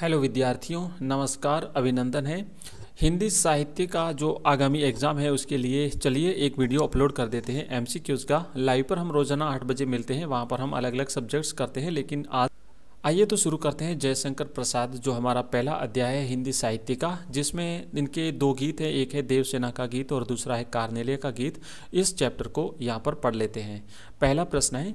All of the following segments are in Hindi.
हेलो विद्यार्थियों नमस्कार अभिनंदन है हिंदी साहित्य का जो आगामी एग्ज़ाम है उसके लिए चलिए एक वीडियो अपलोड कर देते हैं एमसीक्यूज़ का लाइव पर हम रोज़ाना आठ बजे मिलते हैं वहाँ पर हम अलग अलग सब्जेक्ट्स करते हैं लेकिन आज आइए तो शुरू करते हैं जयशंकर प्रसाद जो हमारा पहला अध्याय है हिंदी साहित्य का जिसमें इनके दो गीत हैं एक है देवसेना का गीत और दूसरा है कार्नेलिया का गीत इस चैप्टर को यहाँ पर पढ़ लेते हैं पहला प्रश्न है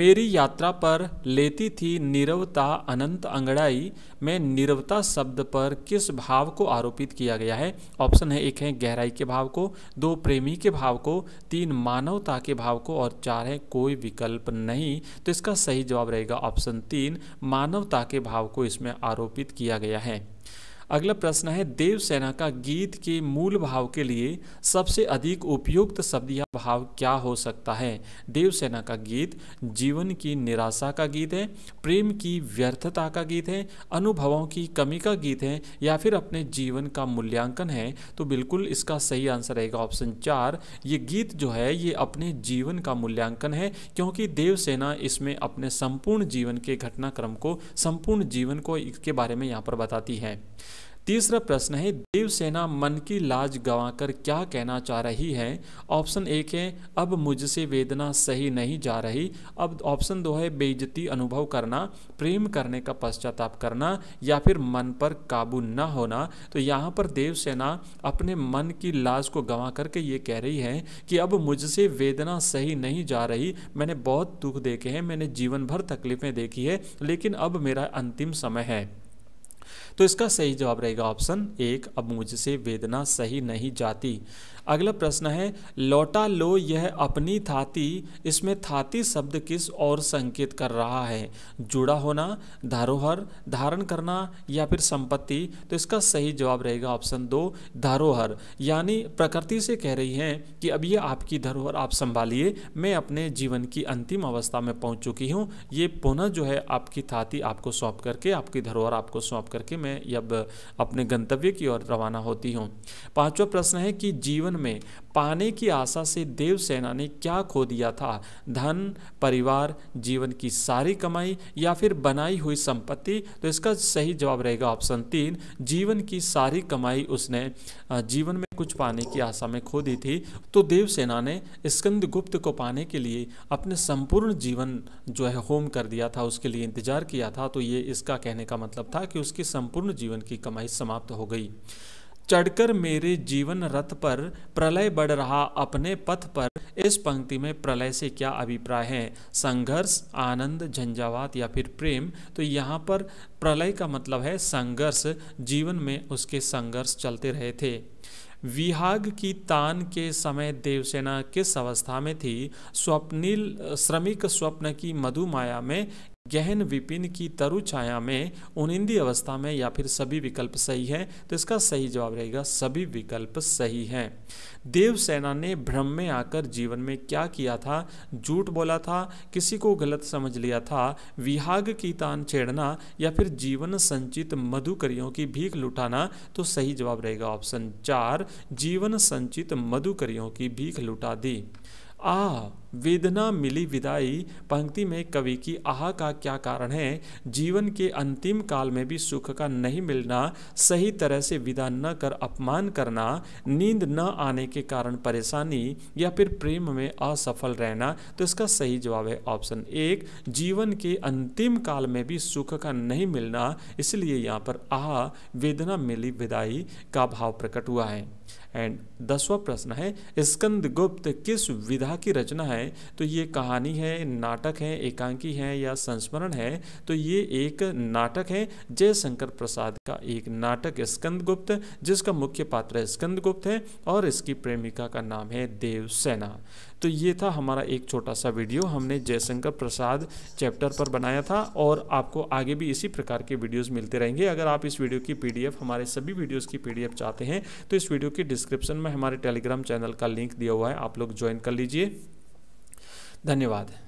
मेरी यात्रा पर लेती थी निरवता अनंत अंगड़ाई में निरवता शब्द पर किस भाव को आरोपित किया गया है ऑप्शन है एक है गहराई के भाव को दो प्रेमी के भाव को तीन मानवता के भाव को और चार है कोई विकल्प नहीं तो इसका सही जवाब रहेगा ऑप्शन तीन मानवता के भाव को इसमें आरोपित किया गया है अगला प्रश्न है देवसेना का गीत के मूल भाव के लिए सबसे अधिक उपयुक्त शब्द या भाव क्या हो सकता है देवसेना का गीत जीवन की निराशा का गीत है प्रेम की व्यर्थता का गीत है अनुभवों की कमी का गीत है या फिर अपने जीवन का मूल्यांकन है तो बिल्कुल इसका सही आंसर रहेगा ऑप्शन चार ये गीत जो है ये अपने जीवन का मूल्यांकन है क्योंकि देवसेना इसमें अपने संपूर्ण जीवन के घटनाक्रम को संपूर्ण जीवन को इसके बारे में यहाँ पर बताती है तीसरा प्रश्न है देवसेना मन की लाज गवाकर क्या कहना चाह रही है ऑप्शन एक है अब मुझसे वेदना सही नहीं जा रही अब ऑप्शन दो है बेइज्जती अनुभव करना प्रेम करने का पश्चाताप करना या फिर मन पर काबू न होना तो यहाँ पर देवसेना अपने मन की लाज को गवा करके ये कह रही है कि अब मुझसे वेदना सही नहीं जा रही मैंने बहुत दुख देखे हैं मैंने जीवन भर तकलीफ़ें देखी है लेकिन अब मेरा अंतिम समय है तो इसका सही जवाब रहेगा ऑप्शन एक अब मुझसे वेदना सही नहीं जाती अगला प्रश्न है लौटा लो यह अपनी थाती इसमें थाती शब्द किस और संकेत कर रहा है जुड़ा होना धरोहर धारण करना या फिर संपत्ति तो इसका सही जवाब रहेगा ऑप्शन दो धरोहर यानी प्रकृति से कह रही है कि अब ये आपकी धरोहर आप संभालिए मैं अपने जीवन की अंतिम अवस्था में पहुंच चुकी हूँ ये पुनः जो है आपकी थाती आपको सौंप करके आपकी धरोहर आपको सौंप करके मैं में या अपने गंतव्य की ओर रवाना होती हूँ पांचवा प्रश्न है कि जीवन में पाने की आशा से देवसेना ने क्या खो दिया था धन परिवार जीवन की सारी कमाई या फिर बनाई हुई संपत्ति तो इसका सही जवाब रहेगा ऑप्शन तीन जीवन की सारी कमाई उसने जीवन में कुछ पाने की आशा में खो दी थी तो देवसेना ने गुप्त को पाने के लिए अपने संपूर्ण जीवन जो है होम कर दिया था उसके लिए इंतजार किया था तो ये इसका कहने का मतलब था कि उसकी संपूर्ण जीवन की कमाई समाप्त हो गई चढ़कर मेरे जीवन रथ पर प्रलय बढ़ रहा अपने पथ पर इस पंक्ति में प्रलय से क्या अभिप्राय है संघर्ष आनंद झंझावात या फिर प्रेम तो यहाँ पर प्रलय का मतलब है संघर्ष जीवन में उसके संघर्ष चलते रहे थे विहाग की तान के समय देवसेना किस अवस्था में थी स्वप्निल श्रमिक स्वप्न की मधुमाया में गहन विपिन की तरु छाया में उनिंदी अवस्था में या फिर सभी विकल्प सही है तो इसका सही जवाब रहेगा सभी विकल्प सही है देवसेना ने भ्रम में आकर जीवन में क्या किया था झूठ बोला था किसी को गलत समझ लिया था विहाग की तान छेड़ना या फिर जीवन संचित मधुकरियों की भीख लुटाना तो सही जवाब रहेगा ऑप्शन चार जीवन संचित मधुकरियों की भीख लुटा दी आ वेदना मिली विदाई पंक्ति में कवि की आह का क्या कारण है जीवन के अंतिम काल में भी सुख का नहीं मिलना सही तरह से विदा न कर अपमान करना नींद न आने के कारण परेशानी या फिर प्रेम में असफल रहना तो इसका सही जवाब है ऑप्शन एक जीवन के अंतिम काल में भी सुख का नहीं मिलना इसलिए यहाँ पर आह वेदना मिली विदाई का भाव प्रकट हुआ है एंड दसवा प्रश्न है स्कंद गुप्त किस विधा की रचना है जाए तो ये कहानी है नाटक है एकांकी है या संस्मरण है तो ये एक नाटक है जयशंकर प्रसाद का एक नाटक स्कंद गुप्त जिसका मुख्य पात्र स्कंद गुप्त है और इसकी प्रेमिका का नाम है देवसेना तो ये था हमारा एक छोटा सा वीडियो हमने जयशंकर प्रसाद चैप्टर पर बनाया था और आपको आगे भी इसी प्रकार के वीडियोस मिलते रहेंगे अगर आप इस वीडियो की पीडीएफ हमारे सभी वीडियोस की पीडीएफ चाहते हैं तो इस वीडियो के डिस्क्रिप्शन में हमारे टेलीग्राम चैनल का लिंक दिया हुआ है आप लोग ज्वाइन कर लीजिए धन्यवाद